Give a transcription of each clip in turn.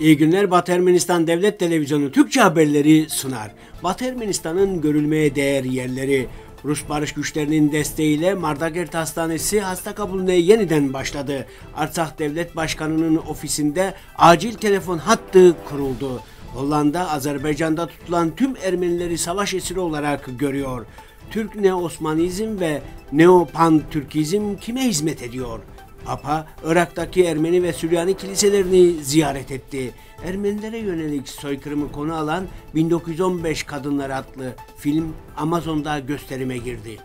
İyi günler Batı Ermenistan Devlet Televizyonu Türkçe haberleri sunar. Batı Ermenistan'ın görülmeye değer yerleri. Rus barış güçlerinin desteğiyle Mardagert Hastanesi hasta kabulüne yeniden başladı. Artsakh Devlet Başkanı'nın ofisinde acil telefon hattı kuruldu. Hollanda, Azerbaycan'da tutulan tüm Ermenileri savaş esiri olarak görüyor. Türk ne osmanizm ve Neo-Pan-Türkizm kime hizmet ediyor?'' apa Irak'taki Ermeni ve Süryani kiliselerini ziyaret etti. Ermenilere yönelik soykırımı konu alan 1915 Kadınlar adlı film Amazon'da gösterime girdi.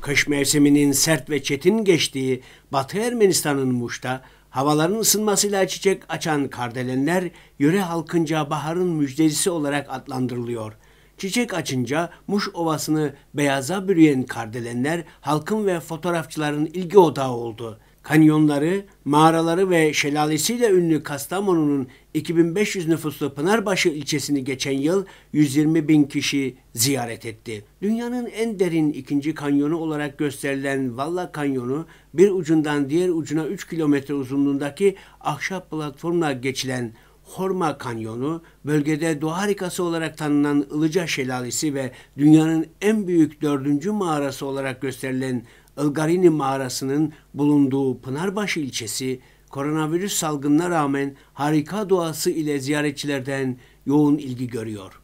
Kış mevsiminin sert ve çetin geçtiği Batı Ermenistan'ın Muş'ta havaların ısınmasıyla çiçek açan kardelenler yöre halkınca baharın müjdecisi olarak adlandırılıyor. Çiçek açınca Muş Ovası'nı beyaza bürüyen kardelenler halkın ve fotoğrafçıların ilgi odağı oldu. Kanyonları, mağaraları ve şelalesiyle ünlü Kastamonu'nun 2500 nüfuslu Pınarbaşı ilçesini geçen yıl 120 bin kişi ziyaret etti. Dünyanın en derin ikinci kanyonu olarak gösterilen Valla Kanyonu bir ucundan diğer ucuna 3 kilometre uzunluğundaki ahşap platformla geçilen Horma Kanyonu, bölgede doğa harikası olarak tanınan Ilıca Şelalesi ve dünyanın en büyük dördüncü mağarası olarak gösterilen Ilgarini Mağarası'nın bulunduğu Pınarbaşı ilçesi, koronavirüs salgınına rağmen harika doğası ile ziyaretçilerden yoğun ilgi görüyor.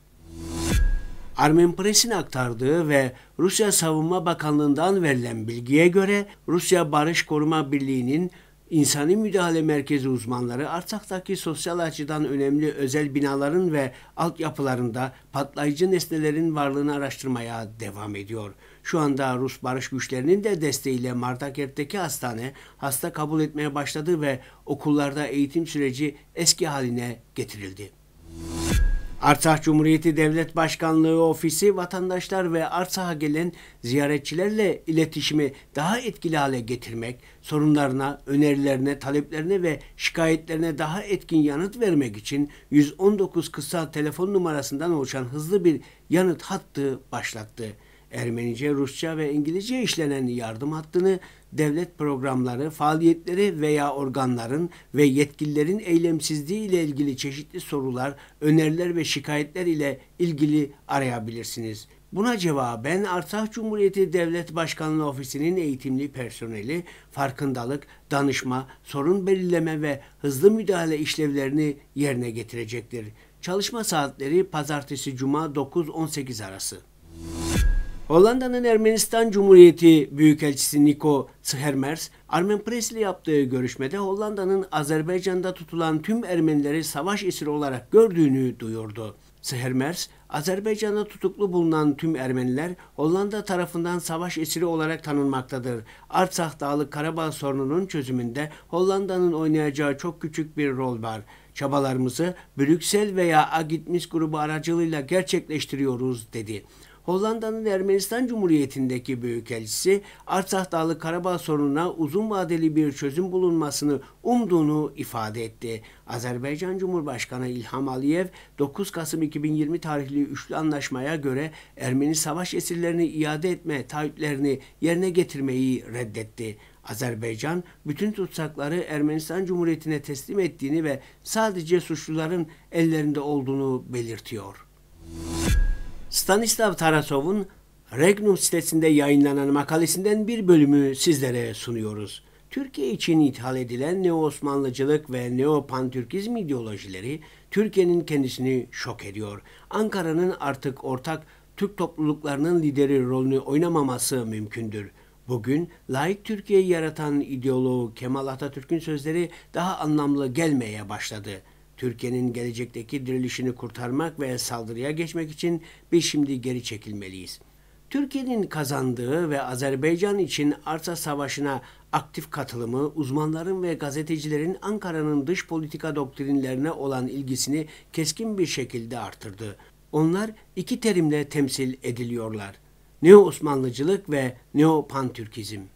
Armen Press'in aktardığı ve Rusya Savunma Bakanlığı'ndan verilen bilgiye göre Rusya Barış Koruma Birliği'nin İnsani Müdahale Merkezi uzmanları Arsak'taki sosyal açıdan önemli özel binaların ve altyapılarında patlayıcı nesnelerin varlığını araştırmaya devam ediyor. Şu anda Rus barış güçlerinin de desteğiyle Martakert'teki hastane hasta kabul etmeye başladı ve okullarda eğitim süreci eski haline getirildi. Artsakh Cumhuriyeti Devlet Başkanlığı Ofisi vatandaşlar ve Arsak'a gelen ziyaretçilerle iletişimi daha etkili hale getirmek, sorunlarına, önerilerine, taleplerine ve şikayetlerine daha etkin yanıt vermek için 119 kısa telefon numarasından oluşan hızlı bir yanıt hattı başlattı. Ermenice, Rusça ve İngilizce işlenen yardım hattını devlet programları, faaliyetleri veya organların ve yetkililerin eylemsizliği ile ilgili çeşitli sorular, öneriler ve şikayetler ile ilgili arayabilirsiniz. Buna cevaben Artsakh Cumhuriyeti Devlet Başkanlığı Ofisi'nin eğitimli personeli farkındalık, danışma, sorun belirleme ve hızlı müdahale işlevlerini yerine getirecektir. Çalışma saatleri pazartesi cuma 9-18 arası. Hollanda'nın Ermenistan Cumhuriyeti Büyükelçisi Niko Schermers, Armen Press'le yaptığı görüşmede Hollanda'nın Azerbaycan'da tutulan tüm Ermenileri savaş esiri olarak gördüğünü duyurdu. Sehermers, Azerbaycan'da tutuklu bulunan tüm Ermeniler Hollanda tarafından savaş esiri olarak tanınmaktadır. Artsakh Dağlı Karabağ sorununun çözümünde Hollanda'nın oynayacağı çok küçük bir rol var. Çabalarımızı Brüksel veya Agitmis grubu aracılığıyla gerçekleştiriyoruz dedi. Hollanda'nın Ermenistan Cumhuriyeti'ndeki büyükelçisi Artsah Dağlı Karabağ sorununa uzun vadeli bir çözüm bulunmasını umduğunu ifade etti. Azerbaycan Cumhurbaşkanı İlham Aliyev 9 Kasım 2020 tarihli üçlü anlaşmaya göre Ermeni savaş esirlerini iade etme taahhütlerini yerine getirmeyi reddetti. Azerbaycan bütün tutsakları Ermenistan Cumhuriyeti'ne teslim ettiğini ve sadece suçluların ellerinde olduğunu belirtiyor. Stanislav Tarasov'un Regnum sitesinde yayınlanan makalesinden bir bölümü sizlere sunuyoruz. Türkiye için ithal edilen neo-Osmanlıcılık ve neo-pantürkizm ideolojileri Türkiye'nin kendisini şok ediyor. Ankara'nın artık ortak Türk topluluklarının lideri rolünü oynamaması mümkündür. Bugün laik Türkiye'yi yaratan ideoloğu Kemal Atatürk'ün sözleri daha anlamlı gelmeye başladı.'' Türkiye'nin gelecekteki dirilişini kurtarmak ve saldırıya geçmek için biz şimdi geri çekilmeliyiz. Türkiye'nin kazandığı ve Azerbaycan için arsa savaşına aktif katılımı uzmanların ve gazetecilerin Ankara'nın dış politika doktrinlerine olan ilgisini keskin bir şekilde artırdı. Onlar iki terimle temsil ediliyorlar. Neo-Osmanlıcılık ve Neo-Pantürkizm. pan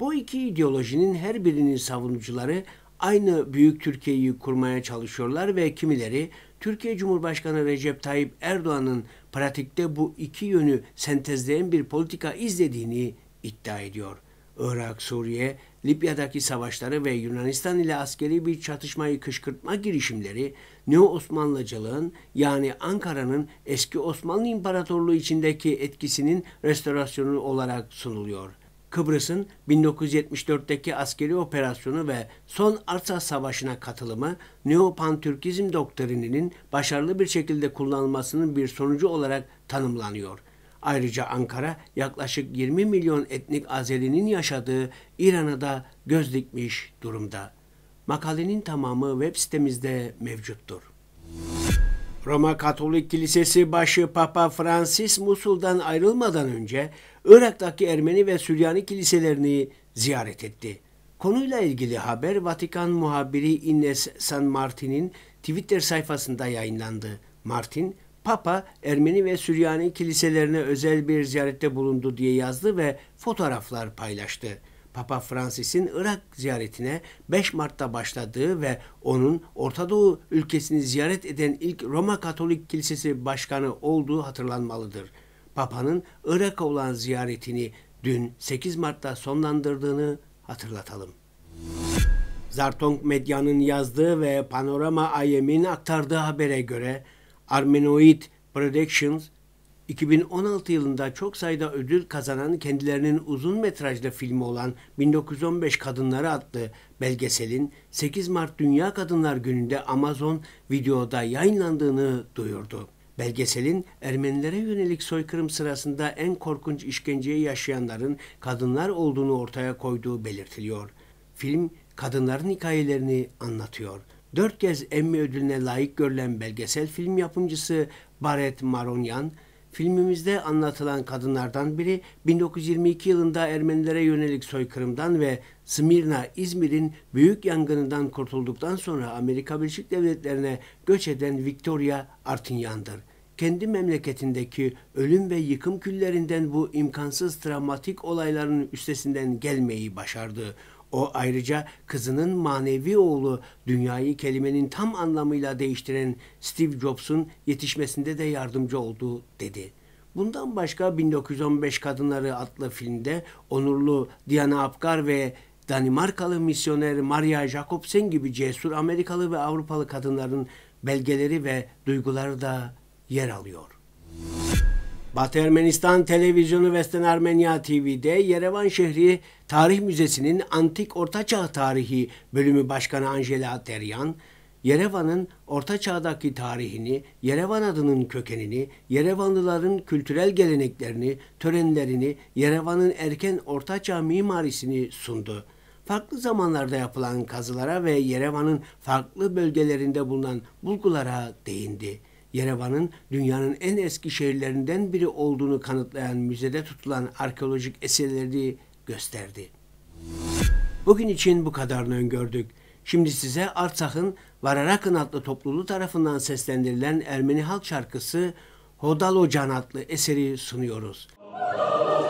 Bu iki ideolojinin her birinin savunucuları aynı büyük Türkiye'yi kurmaya çalışıyorlar ve kimileri Türkiye Cumhurbaşkanı Recep Tayyip Erdoğan'ın pratikte bu iki yönü sentezleyen bir politika izlediğini iddia ediyor. Irak, Suriye, Libya'daki savaşları ve Yunanistan ile askeri bir çatışmayı kışkırtma girişimleri Neo Osmanlıcılığın yani Ankara'nın eski Osmanlı İmparatorluğu içindeki etkisinin restorasyonu olarak sunuluyor. Kıbrıs'ın 1974'teki askeri operasyonu ve son Arsa Savaşı'na katılımı Neopantürkizm doktrininin başarılı bir şekilde kullanılmasının bir sonucu olarak tanımlanıyor. Ayrıca Ankara yaklaşık 20 milyon etnik Azeri'nin yaşadığı İran'a da göz dikmiş durumda. Makalenin tamamı web sitemizde mevcuttur. Roma Katolik Kilisesi başı Papa Francis Musul'dan ayrılmadan önce Irak'taki Ermeni ve Süryani kiliselerini ziyaret etti. Konuyla ilgili haber Vatikan muhabiri Ines San Martin'in Twitter sayfasında yayınlandı. Martin, Papa Ermeni ve Süryani kiliselerine özel bir ziyarette bulundu diye yazdı ve fotoğraflar paylaştı. Papa Francis'in Irak ziyaretine 5 Mart'ta başladığı ve onun Orta Doğu ülkesini ziyaret eden ilk Roma Katolik Kilisesi Başkanı olduğu hatırlanmalıdır. Papa'nın Irak'a olan ziyaretini dün 8 Mart'ta sonlandırdığını hatırlatalım. Zartong Medya'nın yazdığı ve Panorama IM'in aktardığı habere göre Armenoid Productions 2016 yılında çok sayıda ödül kazanan kendilerinin uzun metrajlı filmi olan 1915 Kadınları adlı belgeselin 8 Mart Dünya Kadınlar Günü'nde Amazon videoda yayınlandığını duyurdu. Belgeselin Ermenilere yönelik soykırım sırasında en korkunç işkenceyi yaşayanların kadınlar olduğunu ortaya koyduğu belirtiliyor. Film kadınların hikayelerini anlatıyor. Dört kez Emmy ödülüne layık görülen belgesel film yapımcısı Baret Maronyan, Filmimizde anlatılan kadınlardan biri 1922 yılında Ermenilere yönelik soykırımdan ve Smirna, İzmir'in büyük yangınından kurtulduktan sonra Amerika Birleşik Devletleri'ne göç eden Victoria Artinyan'dır. Kendi memleketindeki ölüm ve yıkım küllerinden bu imkansız travmatik olayların üstesinden gelmeyi başardı. O ayrıca kızının manevi oğlu dünyayı kelimenin tam anlamıyla değiştiren Steve Jobs'un yetişmesinde de yardımcı oldu dedi. Bundan başka 1915 Kadınları adlı filmde onurlu Diana Apgar ve Danimarkalı misyoner Maria Jacobsen gibi cesur Amerikalı ve Avrupalı kadınların belgeleri ve duyguları da yer alıyor. Batı Ermenistan Televizyonu Vesten Ermenya TV'de Yerevan Şehri Tarih Müzesi'nin Antik Ortaçağ Tarihi Bölümü Başkanı Angela Teryan, Yerevan'ın Orta Çağ'daki tarihini, Yerevan adının kökenini, Yerevanlıların kültürel geleneklerini, törenlerini, Yerevan'ın erken Orta Çağ mimarisini sundu. Farklı zamanlarda yapılan kazılara ve Yerevan'ın farklı bölgelerinde bulunan bulgulara değindi. Yerevan'ın dünyanın en eski şehirlerinden biri olduğunu kanıtlayan müzede tutulan arkeolojik eserleri gösterdi. Bugün için bu kadarını öngördük. Şimdi size Artsakh'ın Vararakın adlı topluluğu tarafından seslendirilen Ermeni halk şarkısı Hodalo Can adlı eseri sunuyoruz. Hodalo!